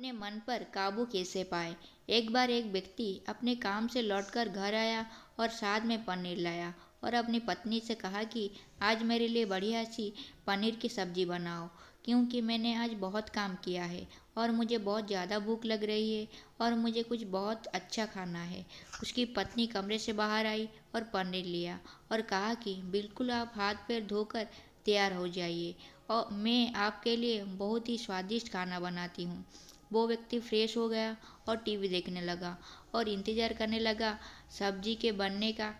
अपने मन पर काबू कैसे पाए एक बार एक व्यक्ति अपने काम से लौटकर घर आया और साथ में पनीर लाया और अपनी पत्नी से कहा कि आज मेरे लिए बढ़िया सी पनीर की सब्जी बनाओ क्योंकि मैंने आज बहुत काम किया है और मुझे बहुत ज़्यादा भूख लग रही है और मुझे कुछ बहुत अच्छा खाना है उसकी पत्नी कमरे से बाहर आई और पनीर लिया और कहा कि बिल्कुल आप हाथ पैर धोकर तैयार हो जाइए और मैं आपके लिए बहुत ही स्वादिष्ट खाना बनाती हूँ वो व्यक्ति फ्रेश हो गया और टीवी देखने लगा और इंतज़ार करने लगा सब्जी के बनने का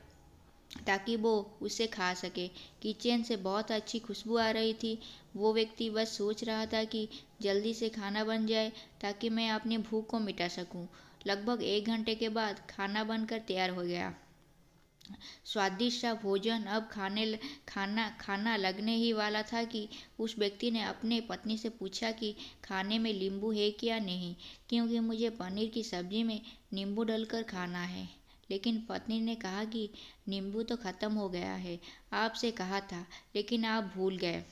ताकि वो उसे खा सके किचन से बहुत अच्छी खुशबू आ रही थी वो व्यक्ति बस सोच रहा था कि जल्दी से खाना बन जाए ताकि मैं अपनी भूख को मिटा सकूं। लगभग एक घंटे के बाद खाना बनकर तैयार हो गया स्वादिष्ट सा भोजन अब खाने खाना खाना लगने ही वाला था कि उस व्यक्ति ने अपने पत्नी से पूछा कि खाने में नींबू है कि या नहीं क्योंकि मुझे पनीर की सब्जी में नींबू डलकर खाना है लेकिन पत्नी ने कहा कि नींबू तो ख़त्म हो गया है आपसे कहा था लेकिन आप भूल गए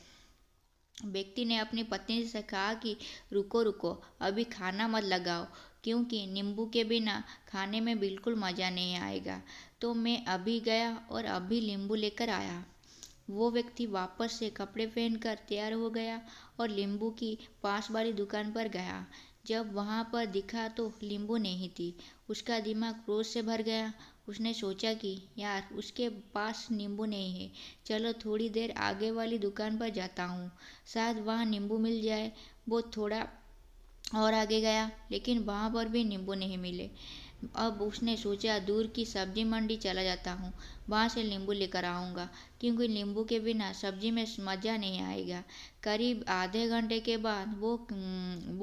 व्यक्ति ने अपनी पत्नी से कहा कि रुको रुको अभी खाना मत लगाओ क्योंकि नींबू के बिना खाने में बिल्कुल मज़ा नहीं आएगा तो मैं अभी गया और अभी नींबू लेकर आया वो व्यक्ति वापस से कपड़े पहनकर तैयार हो गया और नींबू की पास वाली दुकान पर गया जब वहाँ पर दिखा तो नींबू नहीं थी उसका दिमाग क्रोध से भर गया उसने सोचा कि यार उसके पास नींबू नहीं है चलो थोड़ी देर आगे वाली दुकान पर जाता हूँ शायद वहाँ नींबू मिल जाए वो थोड़ा और आगे गया लेकिन वहाँ पर भी नींबू नहीं मिले अब उसने सोचा दूर की सब्जी मंडी चला जाता हूँ वहाँ से नींबू लेकर आऊँगा क्योंकि नींबू के बिना सब्जी में मज़ा नहीं आएगा करीब आधे घंटे के बाद वो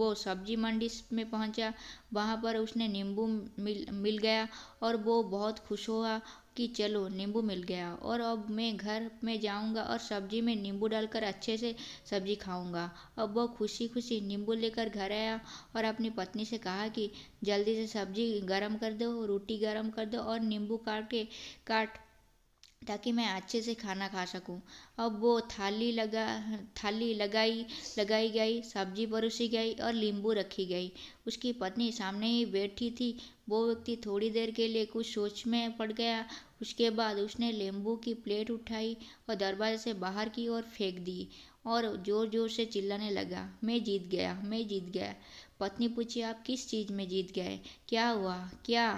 वो सब्जी मंडी में पहुँचा वहाँ पर उसने नींबू मिल मिल गया और वो बहुत खुश हुआ कि चलो नींबू मिल गया और अब मैं घर में जाऊंगा और सब्जी में नींबू डालकर अच्छे से सब्जी खाऊंगा अब वह खुशी खुशी नींबू लेकर घर आया और अपनी पत्नी से कहा कि जल्दी से सब्जी गर्म कर दो रोटी गर्म कर दो और नींबू काट के काट ताकि मैं अच्छे से खाना खा सकूं अब वो थाली लगा थाली लगाई लगाई गई सब्जी परोसी गई और नींबू रखी गई उसकी पत्नी सामने ही बैठी थी वो व्यक्ति थोड़ी देर के लिए कुछ सोच में पड़ गया उसके बाद उसने नींबू की प्लेट उठाई और दरवाजे से बाहर की ओर फेंक दी और ज़ोर ज़ोर से चिल्लाने लगा मैं जीत गया मैं जीत गया पत्नी पूछी आप किस चीज़ में जीत गए क्या हुआ क्या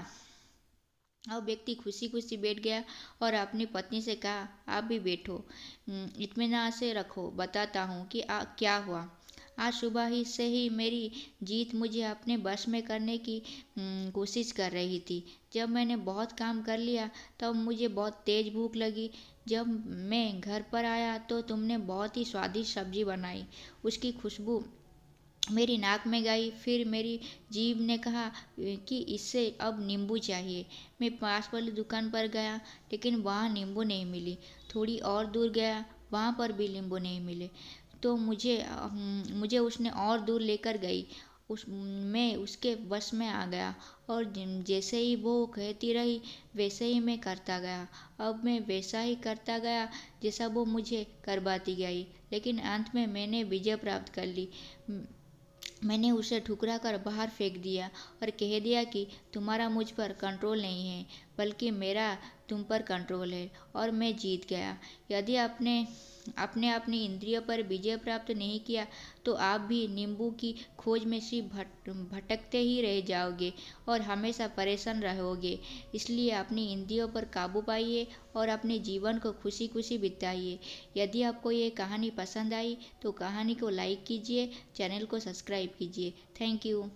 अब व्यक्ति खुशी खुशी बैठ गया और अपनी पत्नी से कहा आप भी बैठो इतमान से रखो बताता हूँ कि आ, क्या हुआ आज सुबह ही से ही मेरी जीत मुझे अपने बस में करने की कोशिश कर रही थी जब मैंने बहुत काम कर लिया तब तो मुझे बहुत तेज़ भूख लगी जब मैं घर पर आया तो तुमने बहुत ही स्वादिष्ट सब्जी बनाई उसकी खुशबू मेरी नाक में गई फिर मेरी जीव ने कहा कि इससे अब नींबू चाहिए मैं पास वाली दुकान पर गया लेकिन वहाँ नींबू नहीं मिली थोड़ी और दूर गया वहाँ पर भी नींबू नहीं मिले तो मुझे मुझे उसने और दूर लेकर गई उस मैं उसके बस में आ गया और जैसे ही वो कहती रही वैसे ही मैं करता गया अब मैं वैसा ही करता गया जैसा वो मुझे करवाती गई लेकिन अंत में मैंने विजय प्राप्त कर ली मैंने उसे ठुकरा कर बाहर फेंक दिया और कह दिया कि तुम्हारा मुझ पर कंट्रोल नहीं है बल्कि मेरा तुम पर कंट्रोल है और मैं जीत गया यदि आपने अपने अपनी इंद्रियों पर विजय प्राप्त नहीं किया तो आप भी नींबू की खोज में से भट भटकते ही रह जाओगे और हमेशा परेशान रहोगे इसलिए अपनी इंद्रियों पर काबू पाइए और अपने जीवन को खुशी खुशी बिताइए यदि आपको ये कहानी पसंद आई तो कहानी को लाइक कीजिए चैनल को सब्सक्राइब कीजिए थैंक यू